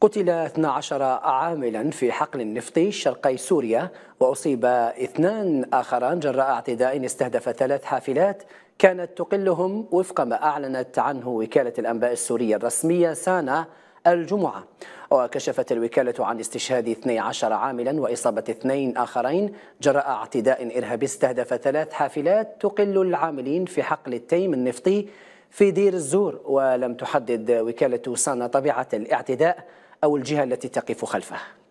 قتل 12 عاملا في حقل نفطي شرقي سوريا وأصيب اثنان آخران جراء اعتداء استهدف ثلاث حافلات كانت تقلهم وفق ما أعلنت عنه وكالة الأنباء السورية الرسمية سانا الجمعة وكشفت الوكالة عن استشهاد 12 عاملا وإصابة اثنين آخرين جراء اعتداء إرهابي استهدف ثلاث حافلات تقل العاملين في حقل التيم النفطي في دير الزور ولم تحدد وكالة سانا طبيعة الاعتداء أو الجهة التي تقف خلفه